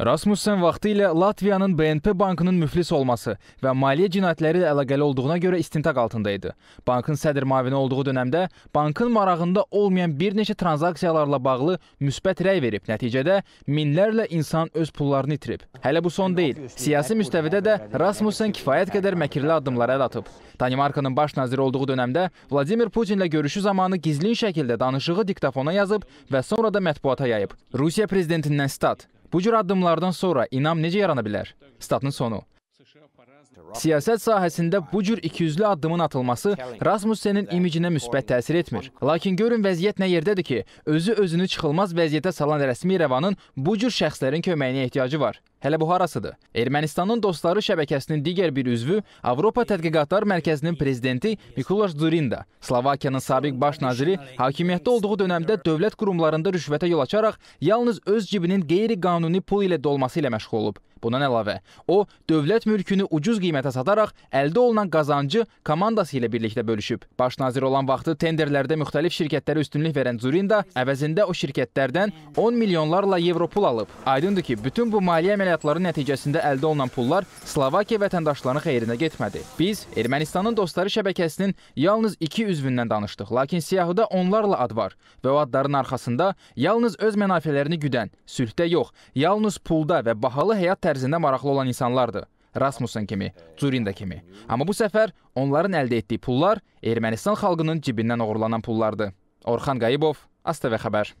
Rasmussen vaxtı ilə Latviyanın BNP bankının müflis olması və maliyyə cinayətləri ilə əlaqəli olduğuna görə istintaq altında idi. Bankın sədr mavini olduğu dönəmdə bankın marağında olmayan bir neçə transaksiyalarla bağlı müsbət rəy verib. Nəticədə minlərlə insan öz pullarını itirib. Hələ bu son deyil. Siyasi müstəvidə də Rasmussen kifayət qədər məkirli addımlara əl atıb. Danimarkanın baş naziri olduğu dönəmdə Vladimir Putinlə görüşü zamanı gizlin şəkildə danışığı diktafona yazıb və sonra da mətbuata yayıb. Rusiya prezidentindən stat Bu cür addımlardan sonra inam necə yarana bilər? Statın sonu. Siyasət sahəsində bu cür ikiyüzlü addımın atılması Rasmussenin imicinə müsbət təsir etmir. Lakin görün vəziyyət nə yerdədir ki, özü özünü çıxılmaz vəziyyətə salan rəsmi rəvanın bu cür şəxslərin köməyinə ehtiyacı var. Hələ bu harasıdır? Ermənistanın Dostları şəbəkəsinin digər bir üzvü Avropa Tədqiqatlar Mərkəzinin prezidenti Mikulas Durin də Slovakiyanın sabiq baş naziri hakimiyyətdə olduğu dönəmdə dövlət qurumlarında rüşvətə yol açaraq yalnız öz cibinin qeyri-qanuni pul ilə dolması ilə məşğul olub. Bundan əlavə, o, dövlət mülkünü ucuz qiymətə sataraq əldə olunan qazancı komandası ilə birlikdə bölüşüb. Baş nazir olan vaxtı tenderlərdə müxtəlif şirkətlərə üstünlük verən Zurin də əvəzində o şirkətlərdən 10 milyonlarla evro pul alıb. Aydındır ki, bütün bu maliyyə əməliyyatı həyatları nəticəsində əldə olunan pullar Slovakiya vətəndaşlarının xeyrinə getmədi. Biz Ermənistanın dostları şəbəkəsinin yalnız iki üzvündən danışdıq, lakin siyahıda onlarla ad var və o adların arxasında yalnız öz mənafiələrini güdən, sülhdə yox, yalnız pulda və bahalı həyat tərzində maraqlı olan insanlardır. Rasmussen kimi, Zurinda kimi. Amma bu səfər onların əldə etdiyi pullar Ermənistan xalqının cibindən oğurlanan pullardır. Orxan Qayibov, ASTV xəbər.